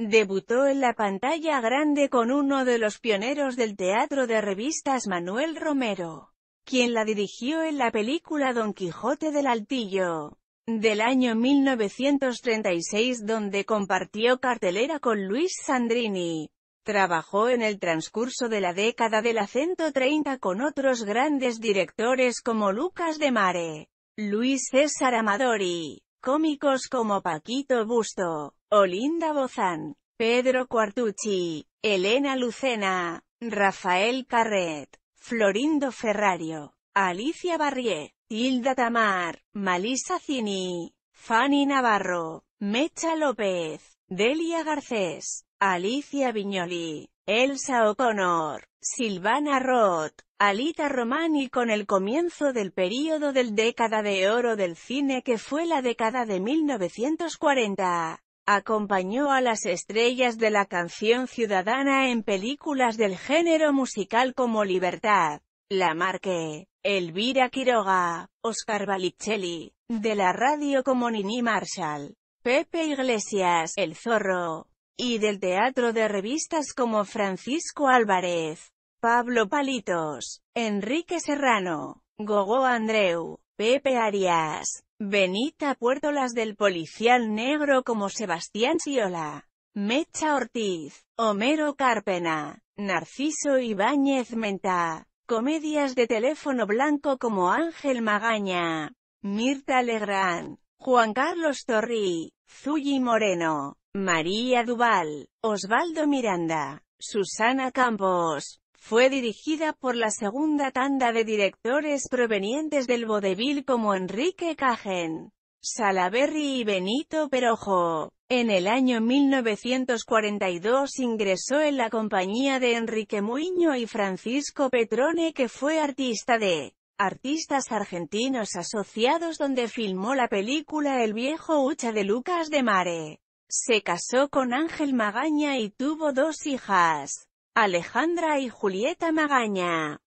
Debutó en la pantalla grande con uno de los pioneros del teatro de revistas Manuel Romero, quien la dirigió en la película Don Quijote del Altillo, del año 1936 donde compartió cartelera con Luis Sandrini. Trabajó en el transcurso de la década de la 130 con otros grandes directores como Lucas de Mare, Luis César Amadori, Cómicos como Paquito Busto, Olinda Bozán, Pedro Cuartucci, Elena Lucena, Rafael Carret, Florindo Ferrario, Alicia Barrié, Hilda Tamar, Malisa Cini, Fanny Navarro, Mecha López, Delia Garcés, Alicia Viñoli, Elsa O'Connor, Silvana Roth, Alita Romani con el comienzo del período del década de oro del cine que fue la década de 1940. Acompañó a las estrellas de la canción ciudadana en películas del género musical como Libertad, La Marque, Elvira Quiroga, Oscar Balicelli, de la radio como Nini Marshall, Pepe Iglesias, El Zorro, y del teatro de revistas como Francisco Álvarez, Pablo Palitos, Enrique Serrano, Gogo Andreu, Pepe Arias, Benita Puertolas del Policial Negro como Sebastián Siola, Mecha Ortiz, Homero Carpena, Narciso Ibáñez Menta, comedias de teléfono blanco como Ángel Magaña, Mirta Legrand, Juan Carlos Torri, Zuyi Moreno, María Duval, Osvaldo Miranda, Susana Campos. Fue dirigida por la segunda tanda de directores provenientes del vodevil como Enrique Cajen, Salaberry y Benito Perojo. En el año 1942 ingresó en la compañía de Enrique Muiño y Francisco Petrone que fue artista de Artistas argentinos asociados donde filmó la película El viejo hucha de Lucas de Mare. Se casó con Ángel Magaña y tuvo dos hijas, Alejandra y Julieta Magaña.